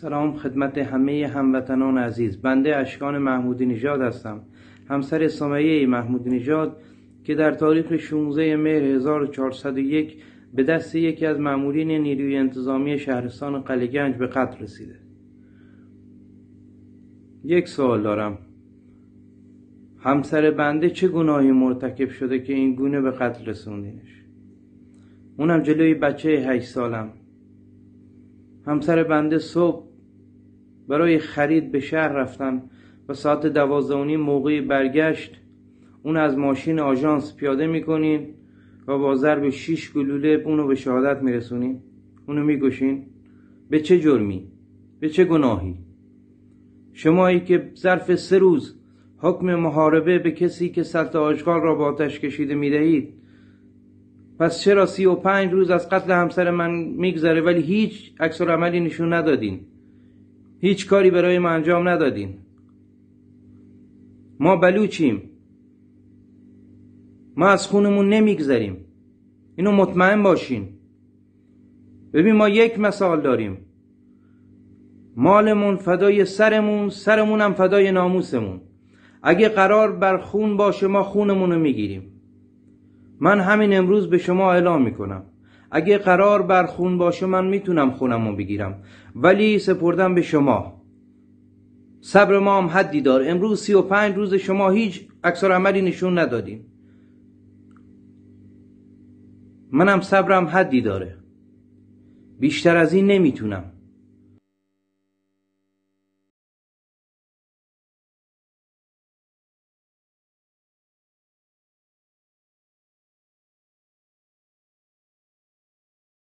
سلام خدمت همه هموطنان عزیز بنده اشکان محمودی نژاد هستم همسر سمیه محمود نژاد که در تاریخ 16 مهر 1401 به دست یکی از مامورین نیروی انتظامی شهرستان قلیگنج به قتل رسیده یک سوال دارم همسر بنده چه گناهی مرتکب شده که این گونه به قتل رسوندینش اونم جلوی بچه 8 سالم همسر بنده صبح برای خرید به شهر رفتن و ساعت دوازدونی موقع برگشت اون از ماشین آژانس پیاده میکنین و با ضرب شیش گلوله اونو به شهادت میرسونین اونو میگوشین به چه جرمی به چه گناهی شمایی که ظرف سه روز حکم محاربه به کسی که سلط آشغال را با آتش کشیده میدهید پس چرا سی و پنج روز از قتل همسر من میگذره ولی هیچ عکس عملی نشون ندادین هیچ کاری برای ما انجام ندادین ما بلوچیم ما از خونمون نمیگذریم اینو مطمئن باشین ببین ما یک مثال داریم مالمون فدای سرمون سرمون هم فدای ناموسمون اگه قرار بر خون باشه ما خونمون رو میگیریم من همین امروز به شما اعلام میکنم اگه قرار بر خون باشه من میتونم خونم رو بگیرم ولی سپردم به شما صبر ما هم حدی دار امروز سی و پنج روز شما هیچ اکثر عملی نشون ندادیم منم صبرم حدی داره بیشتر از این نمیتونم